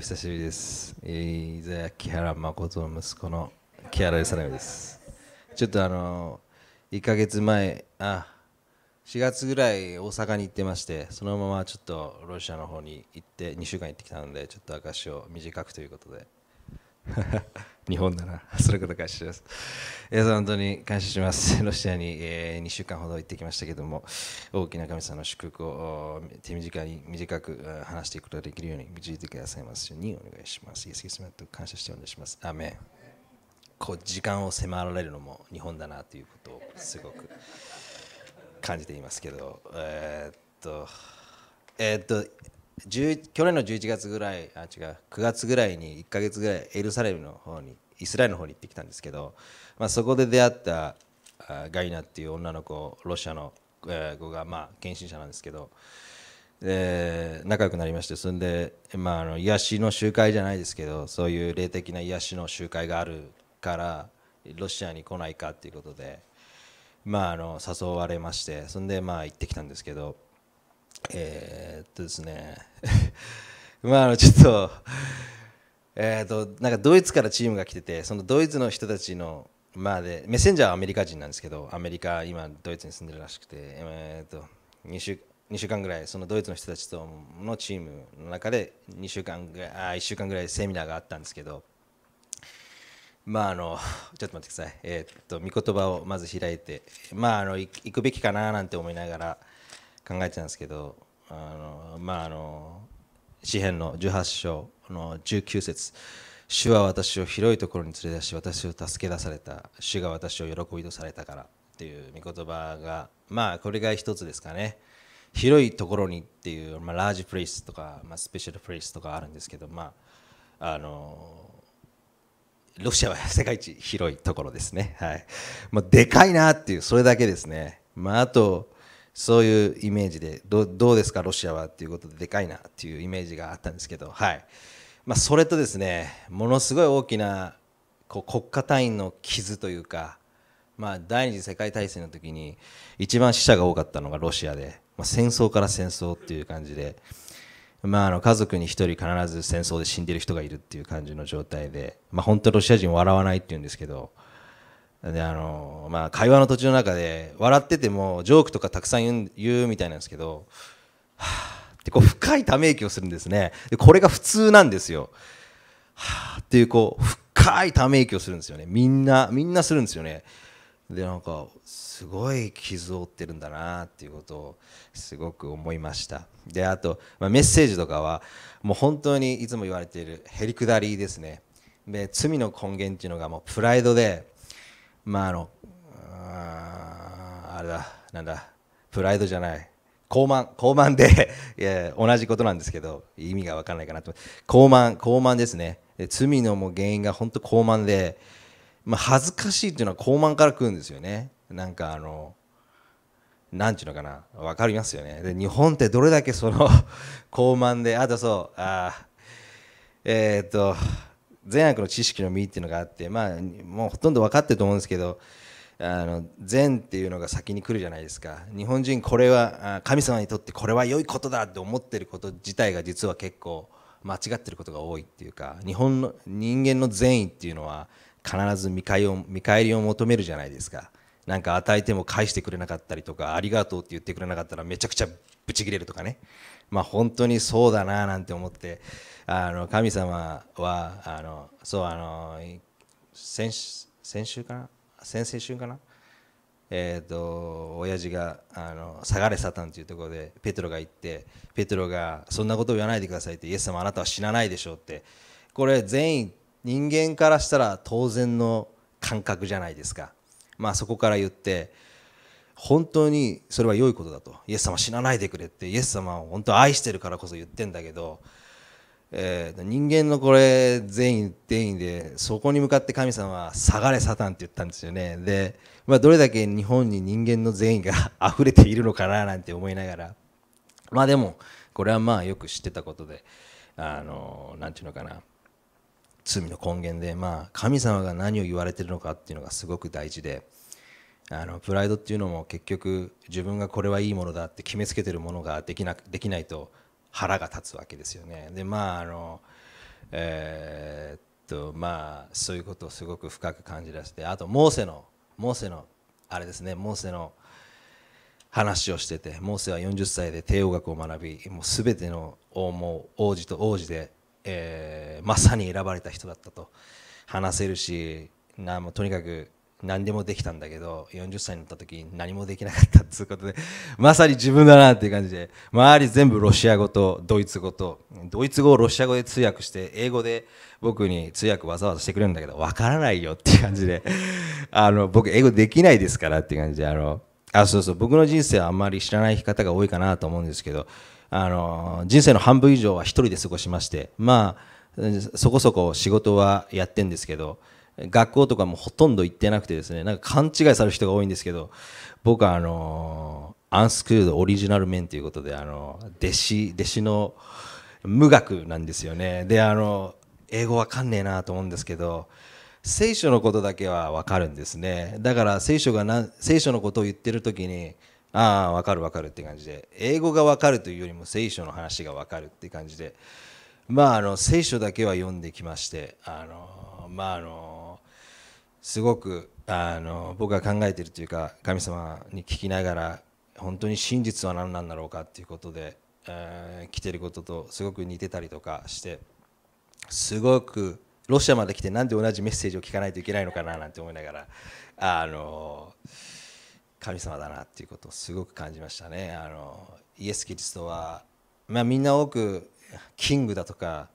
お久しぶりです。えー、伊沢木原誠の息子の木原義です。ちょっとあのー、1ヶ月前、あ、4月ぐらい大阪に行ってまして、そのままちょっとロシアの方に行って、2週間行ってきたので、ちょっと証を短くということで。日本だな。それこそ感謝します。皆さん、本当に感謝します。ロシアに、えー、2週間ほど行ってきましたけども、大きな神様の祝福を手短に短く話していくことができるように導いてくださいますようにお願いします。イエス・キリストと感謝してお願いします。アメン。こう時間を迫られるのも日本だなということをすごく感じていますけど、えー、っと、えー、っと、去年の11月ぐらいあ違う9月ぐらいに1か月ぐらいエルサレムの方にイスラエルの方に行ってきたんですけど、まあ、そこで出会ったガイナっていう女の子ロシアの子が、まあ、献身者なんですけど、えー、仲良くなりましてそんで、まあ、あの癒しの集会じゃないですけどそういう霊的な癒しの集会があるからロシアに来ないかっていうことで、まあ、あの誘われましてそんで、まあ、行ってきたんですけど。えー、っとですね まああのちょっとえっとなんかドイツからチームが来ててそのドイツの人たちのまあでメッセンジャーはアメリカ人なんですけどアメリカ今ドイツに住んでるらしくてえー、っと2週2週間ぐらいそのドイツの人たちとのチームの中で2週間ぐらいあ1週間ぐらいセミナーがあったんですけどまああのちょっと待ってくださいえー、っと見言葉をまず開いてまああの行くべきかななんて思いながら考えてたんですけどあのまああの詩篇の18章の19節主は私を広いところに連れ出し私を助け出された主が私を喜びとされたからっていう御言葉がまあこれが一つですかね広いところにっていう、まあ、ラージプレイスとか、まあ、スペシャルプレイスとかあるんですけどまああのロシアは世界一広いところですねはい、まあ、でかいなっていうそれだけですねまああとそういうイメージでどどうですかロシアはということででかいなというイメージがあったんですけど、はいまあ、それとですねものすごい大きなこう国家単位の傷というか、まあ、第二次世界大戦の時に一番死者が多かったのがロシアで、まあ、戦争から戦争っていう感じで。まあ、あの家族に1人必ず戦争で死んでる人がいるっていう感じの状態で、まあ、本当ロシア人笑わないっていうんですけど、であのまあ、会話の途中の中で笑っててもジョークとかたくさん言うみたいなんですけど、はあ、ってこう深いため息をするんですねでこれが普通なんですよ。はあ、っていうこう深いため息をするんですよねみんなみんなするんですよね。でなんかすごい傷を負ってるんだなっていうことをすごく思いましたであと、まあ、メッセージとかはもう本当にいつも言われているへりくだりですねで罪の根源っていうのがもうプライドでまああのああれだなんだプライドじゃない高慢高慢で いや同じことなんですけど意味が分からないかなと高慢高慢ですね罪のも原因が本当高慢で、まあ、恥ずかしいっていうのは高慢からくるんですよねなんかあのなんちゅうのかな分かりますよねで日本ってどれだけその 高慢であとそうあえー、っと善悪の知識の実っていうのがあってまあもうほとんど分かってると思うんですけどあの善っていうのが先に来るじゃないですか日本人これは神様にとってこれは良いことだって思ってること自体が実は結構間違ってることが多いっていうか日本の人間の善意っていうのは必ず見返りを見返りを求めるじゃないですかなんか与えても返してくれなかったりとかありがとうって言ってくれなかったらめちゃくちゃブチ切れるとかねまあ本当にそうだななんて思ってあの神様はあのそうあの先先週かな先々週かなえーと、親父があの「下がれサタン」というところでペトロが行ってペトロが「そんなことを言わないでください」って「イエス様あなたは死なないでしょう」ってこれ全員人間からしたら当然の感覚じゃないですかまあ、そこから言って本当にそれは良いことだとイエス様死なないでくれってイエス様を本当愛してるからこそ言ってんだけど、えー、人間のこれ善意善意でそこに向かって神様は「下がれサタン」って言ったんですよねで、まあ、どれだけ日本に人間の善意が溢れているのかななんて思いながらまあでもこれはまあよく知ってたことであの何て言うのかな罪の根源で、まあ、神様が何を言われてるのかっていうのがすごく大事であのプライドっていうのも結局自分がこれはいいものだって決めつけてるものができなできないと腹が立つわけですよね。でまああのえー、っとまあそういうことをすごく深く感じらしてあとモーセのモーセのあれですねモーセの話をしててモーセは40歳で帝王学を学びもう全ての王も王子と王子でえー、まさに選ばれた人だったと話せるしなもとにかく何でもできたんだけど40歳になった時に何もできなかったということで まさに自分だなっていう感じで周り全部ロシア語とドイツ語とドイツ語をロシア語で通訳して英語で僕に通訳わざわざしてくれるんだけど分からないよっていう感じで あの僕英語できないですからっていう感じであのあそうそう僕の人生はあんまり知らない方が多いかなと思うんですけどあの人生の半分以上は1人で過ごしましてまあそこそこ仕事はやってんですけど学校とかもほとんど行ってなくてですねなんか勘違いされる人が多いんですけど僕はあのアンスクールドオリジナル面ということであの弟子弟子の無学なんですよねであの英語わかんねえなと思うんですけど聖書のことだけはわかるんですねだから聖書が聖書のことを言ってる時にああ分かる分かるって感じで英語が分かるというよりも聖書の話が分かるって感じでまああの聖書だけは読んできましてあのまああのすごくあの僕が考えてるというか神様に聞きながら本当に真実は何なんだろうかっていうことで、えー、来てることとすごく似てたりとかしてすごくロシアまで来てなんで同じメッセージを聞かないといけないのかななんて思いながらあのー神様だなっていうことをすごく感じましたねあのイエス・キリストは、まあ、みんな多くキングだとか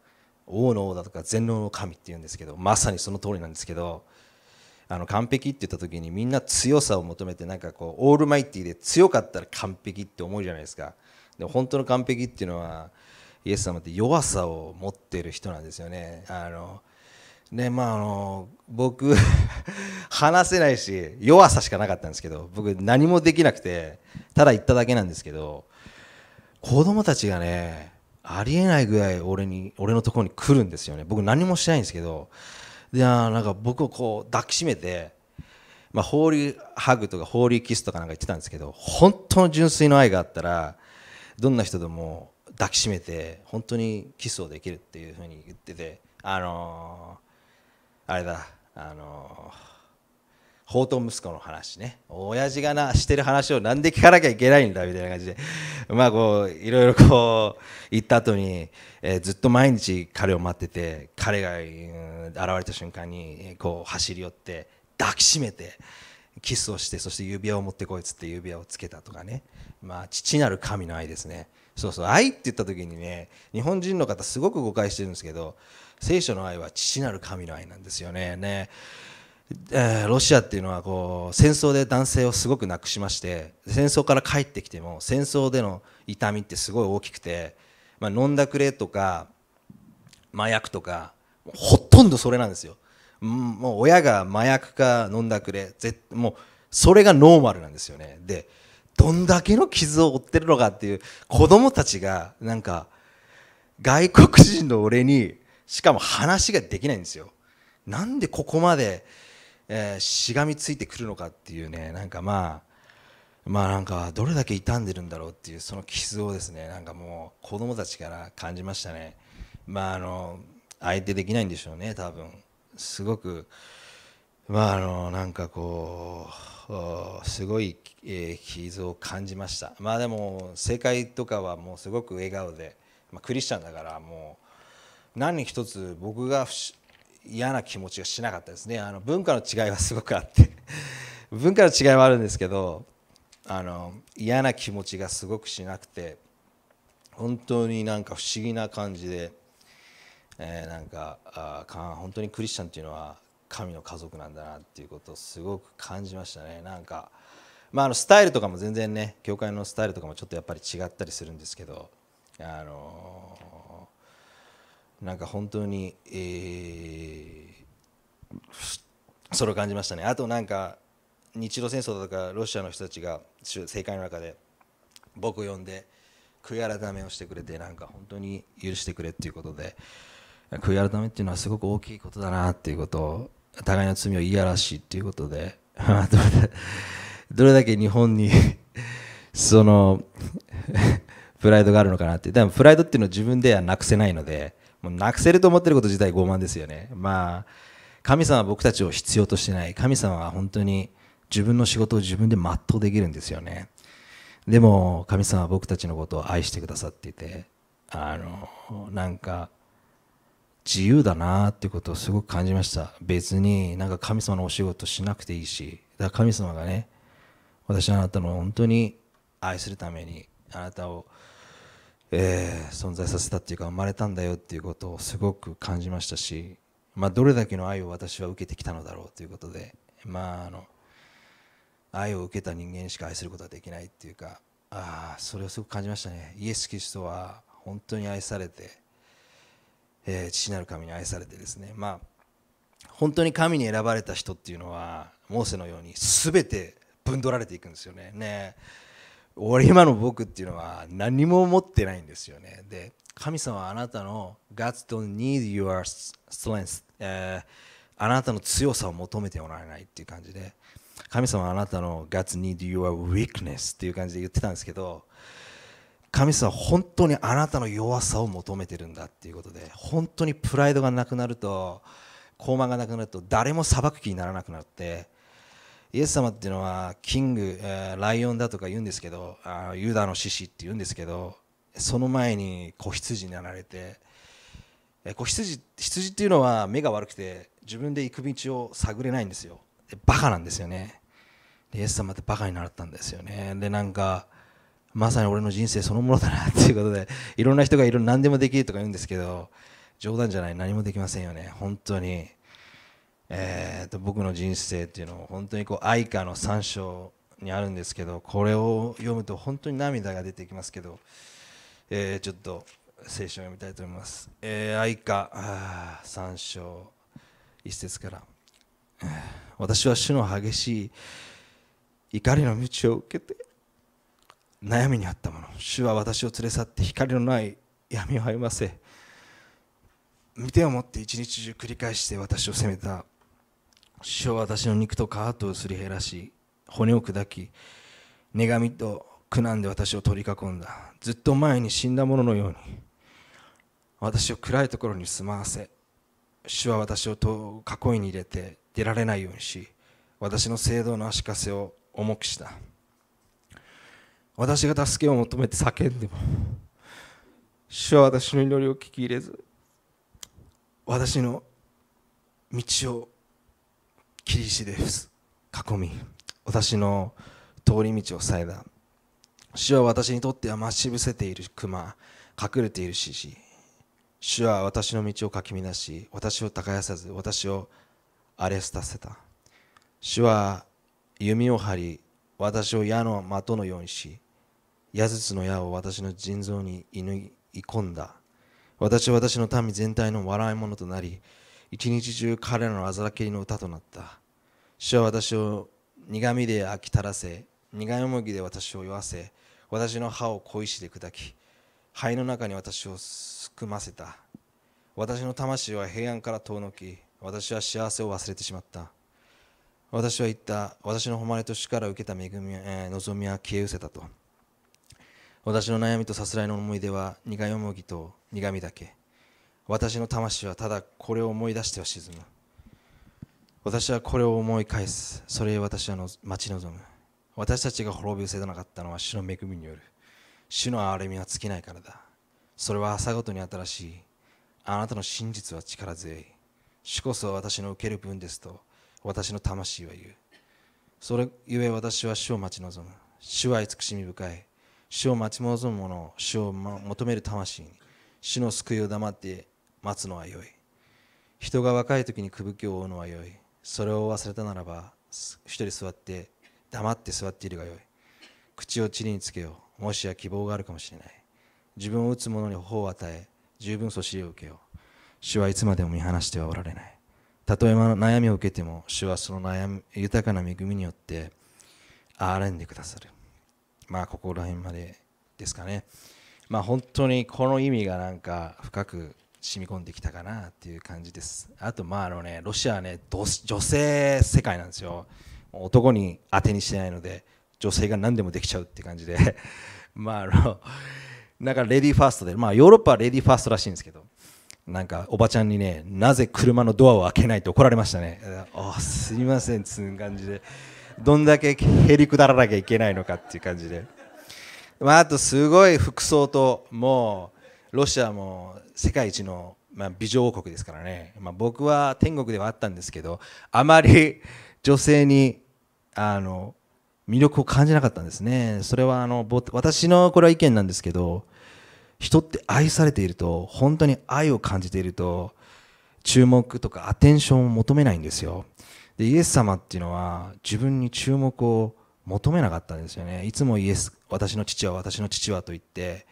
王の王だとか全能の神っていうんですけどまさにその通りなんですけどあの完璧って言った時にみんな強さを求めてなんかこうオールマイティで強かったら完璧って思うじゃないですかで本当の完璧っていうのはイエス様って弱さを持ってる人なんですよねあのねまああの僕 話せないし弱さしかなかったんですけど僕何もできなくてただ行っただけなんですけど子供たちがねありえないぐらい俺に俺のところに来るんですよね僕何もしないんですけどでなんか僕をこう抱きしめて、まあ、ホーリーハグとかホーリーキスとかなんか言ってたんですけど本当の純粋の愛があったらどんな人でも抱きしめて本当にキスをできるっていうふうに言っててあのーあれだあの法と息子の話ね親父がなしてる話をなんで聞かなきゃいけないんだみたいな感じでまあこういろいろこう言った後に、えー、ずっと毎日彼を待ってて彼が、うん、現れた瞬間にこう走り寄って抱きしめてキスをしてそして指輪を持ってこいっつって指輪をつけたとかねまあ父なる神の愛ですねそうそう愛って言った時にね日本人の方すごく誤解してるんですけど聖書の愛は父なる神の愛なんですよねね、えロシアっていうのはこう戦争で男性をすごく亡くしまして戦争から帰ってきても戦争での痛みってすごい大きくて、まあ、飲んだくれとか麻薬とかほとんどそれなんですよもう親が麻薬か飲んだくれぜもうそれがノーマルなんですよねでどんだけの傷を負ってるのかっていう子供たちがなんか外国人の俺にしかも話ができないんですよなんでここまで、えー、しがみついてくるのかっていうねなんかまあまあなんかどれだけ傷んでるんだろうっていうその傷をですねなんかもう子供たちから感じましたねまああの相手できないんでしょうね多分すごくまああのなんかこうすごい、えー、傷を感じましたまあでも正解とかはもうすごく笑顔で、まあ、クリスチャンだからもう何一つ僕が嫌な気持ちがしなかったですねあの文化の違いはすごくあって 文化の違いはあるんですけどあの嫌な気持ちがすごくしなくて本当になんか不思議な感じで。えー、なんかあ本当にクリスチャンっていうのは神の家族なんだなっていうことをすごく感じましたねなんか、まあ、あのスタイルとかも全然ね教会のスタイルとかもちょっとやっぱり違ったりするんですけどあのー、なんか本当に、えー、それを感じましたねあとなんか日露戦争とかロシアの人たちが政界の中で僕を呼んで悔い改めをしてくれてなんか本当に許してくれっていうことで。悔い改めっていうのはすごく大きいことだなっていうことを互いの罪を言い表しっていうことで どれだけ日本に その プライドがあるのかなってでもプライドっていうのは自分ではなくせないのでもうなくせると思ってること自体傲慢ですよねまあ神様は僕たちを必要としてない神様は本当に自分の仕事を自分で全うできるんですよねでも神様は僕たちのことを愛してくださっていてあのなんか自由だなっていうことをすごく感じました別になんか神様のお仕事しなくていいしだから神様がね私あなたの本当に愛するためにあなたを、えー、存在させたっていうか生まれたんだよっていうことをすごく感じましたし、まあ、どれだけの愛を私は受けてきたのだろうということで、まあ、あの愛を受けた人間しか愛することはできないっていうかあそれをすごく感じましたねイエス・キリストは本当に愛されてえー、父なる神に愛されてですねまあ本当に神に選ばれた人っていうのはモーセのように全てぶん取られていくんですよね。ね俺今の僕っていうのは何も持ってないんですよね。で神様はあなたの God's don't need your strength、えー、あなたの強さを求めておられないっていう感じで神様はあなたの God's need your weakness っていう感じで言ってたんですけど神様本当にあなたの弱さを求めてるんだっていうことで本当にプライドがなくなると傲慢がなくなると誰も裁く気にならなくなってイエス様っていうのはキング、えー、ライオンだとか言うんですけどあユダの獅子って言うんですけどその前に子羊になられて、えー、子羊羊っていうのは目が悪くて自分で行く道を探れないんですよでバカなんですよねイエス様ってバカになったんですよねでなんかまさに俺の人生そのものだなっていうことで いろんな人がいろんな何でもできるとか言うんですけど冗談じゃない何もできませんよね本当に、えっと僕の人生っていうのを本当にこう愛歌の3章にあるんですけどこれを読むと本当に涙が出てきますけど、えちょっと聖書を読みたいと思います、えー、愛花3章1節から私は主の激しい怒りの道を受けて悩みにあったもの主は私を連れ去って光のない闇を歩ませ見てをって一日中繰り返して私を責めた主は私の肉と皮とをすり減らし骨を砕き寝みと苦難で私を取り囲んだずっと前に死んだもののように私を暗いところに住まわせ主は私を囲いに入れて出られないようにし私の聖堂の足かせを重くした私が助けを求めて叫んでも主は私の祈りを聞き入れず私の道を切り石で囲み私の通り道を遮断主は私にとってはっしぶせている熊隠れている獅子主は私の道をかき乱し私を耕さず私を荒れさせた主は弓を張り私を矢の的のようにし矢筒の矢を私の腎臓に射抜き込んだ。私は私の民全体の笑い者となり、一日中彼らのあざらけりの歌となった。主は私を苦みで飽きたらせ、苦い思ぎで私を酔わせ、私の歯を小石で砕き、肺の中に私をすくませた。私の魂は平安から遠のき、私は幸せを忘れてしまった。私は言った、私の誉れと主から受けた恵み、えー、望みは消え失せたと。私の悩みとさすらいの思い出は苦い思いと苦みだけ私の魂はただこれを思い出しては沈む私はこれを思い返すそれへ私はの待ち望む私たちが滅びをせなかったのは主の恵みによる主の憐れみは尽きないからだそれは朝ごとに新しいあなたの真実は力強い主こそ私の受ける分ですと私の魂は言うそれゆえ私は主を待ち望む主は慈しみ深い主を待ち望む者主を求める魂に主の救いを黙って待つのはよい人が若い時に首を追うのはよいそれを忘れたならば一人座って黙って座っているがよい口を地につけようもしや希望があるかもしれない自分を打つ者に頬を与え十分そしりを受けよう主はいつまでも見放してはおられないたとえ悩みを受けても主はその悩み豊かな恵みによって憐れんでくださるまあここら辺までですかねまあ本当にこの意味がなんか深く染み込んできたかなっていう感じですあとまああのねロシアはね女性世界なんですよ男に当てにしてないので女性が何でもできちゃうって感じで まああのなんかレディーファーストでまあヨーロッパはレディーファーストらしいんですけどなんかおばちゃんにねなぜ車のドアを開けないと怒られましたねあすいませんつう感じでどんだけへりくだらなきゃいけないのかっていう感じで、まあ、あとすごい服装ともうロシアも世界一の、まあ、美女王国ですからね、まあ、僕は天国ではあったんですけどあまり女性にあの魅力を感じなかったんですねそれはあの私のこれは意見なんですけど人って愛されていると本当に愛を感じていると注目とかアテンションを求めないんですよでイエス様っていうのは自分に注目を求めなかったんですよねいつもイエス私の父は私の父はと言って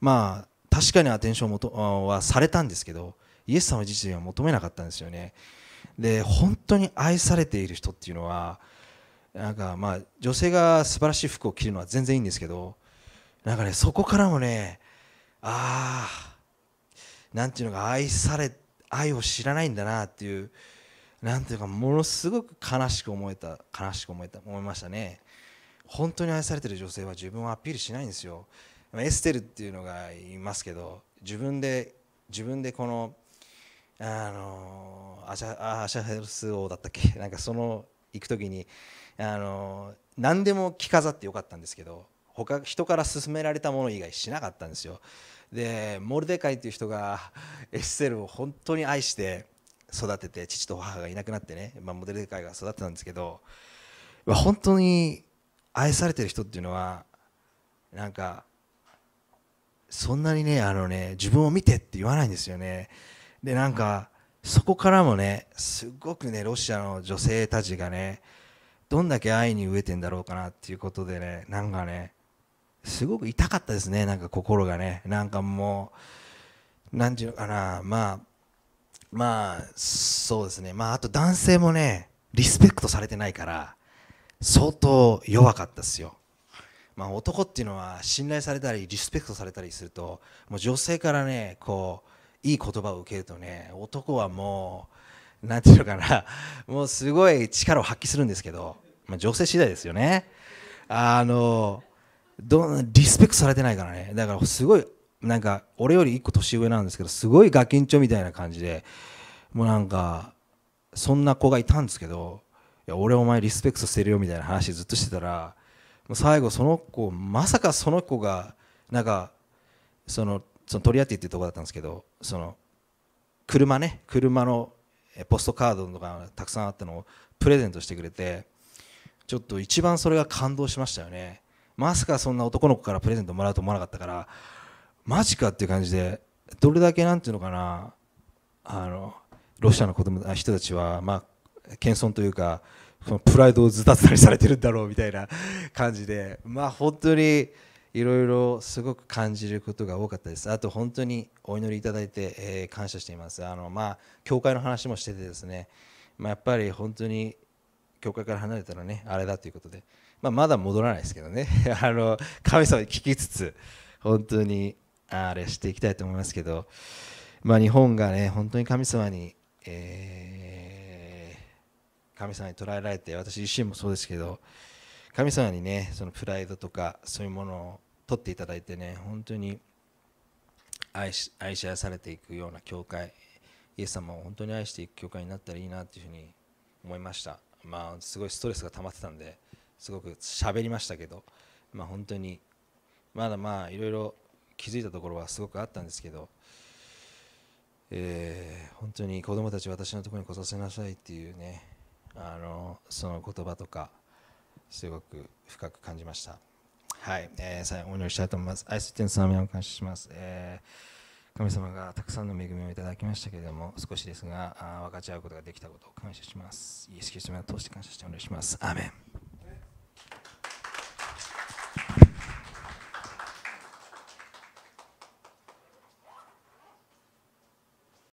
まあ確かにアテンションはされたんですけどイエス様自身は求めなかったんですよねで本当に愛されている人っていうのはなんかまあ女性が素晴らしい服を着るのは全然いいんですけどなんかねそこからもねああなんていうのか愛され愛を知らないんだなっていうなんていうかものすごく悲しく思えた悲しく思えた思いましたね本当に愛されてる女性は自分をアピールしないんですよエステルっていうのがいますけど自分で自分でこのあのアシャアシャヘルス王だったっけなんかその行く時にあの何でも着飾ってよかったんですけど他人から勧められたもの以外しなかったんですよでモルデカイっていう人がエステルを本当に愛して育てて父と母がいなくなってね、まあ、モデル界が育ってたんですけど本当に愛されてる人っていうのはなんかそんなにねあのね自分を見てって言わないんですよねでなんかそこからもねすごくねロシアの女性たちがねどんだけ愛に飢えてんだろうかなっていうことでねなんかねすごく痛かったですねなんか心がねなんかもう何て言うのかなまあまあそうですねまああと男性もねリスペクトされてないから相当弱かったですよまあ男っていうのは信頼されたりリスペクトされたりするともう女性からねこういい言葉を受けるとね男はもう何て言うのかな もうすごい力を発揮するんですけど、まあ、女性次第ですよねあのどリスペクトされてないからねだからすごいなんか俺より1個年上なんですけどすごいガキンチョみたいな感じでもうなんかそんな子がいたんですけどいや俺お前リスペクトしてるよみたいな話ずっとしてたらもう最後その子まさかその子がなんかそのそのトリアティっていうとこだったんですけどその車ね車のポストカードとかたくさんあったのをプレゼントしてくれてちょっと一番それが感動しましたよねまさかそんな男の子からプレゼントもらうと思わなかったからマジかっていう感じでどれだけなんていうのかなあのロシアの子供人たちは、まあ、謙遜というかそのプライドをずたずたにされてるんだろうみたいな感じで、まあ、本当にいろいろすごく感じることが多かったです。あと本当にお祈りいただいて、えー、感謝しています。あのまあ、教会の話もしててですね、まあ、やっぱり本当に教会から離れたらねあれだということで、まあ、まだ戻らないですけどね あの神様に聞きつつ本当にあれしていきたいと思いますけど、まあ、日本がね本当に神様に、えー、神様に捉えられて私自身もそうですけど神様にねそのプライドとかそういうものを取っていただいてね本当に愛し愛し愛されていくような教会イエス様を本当に愛していく教会になったらいいなというふうに思いましたまあすごいストレスが溜まってたんですごく喋りましたけどまあ本当にまだまあいろいろ気づいたところはすごくあったんですけど、えー、本当に子供たち私のところに来させなさいっていうねあのその言葉とかすごく深く感じました。はい、えー、最後お祈りしたいと思います。愛する天様を感謝します。えー、神様がたくさんの恵みをいただきましたけれども、少しですが、あ分かち合うことができたことを感謝します。イエスキリストを通して感謝してお願いします。アーメン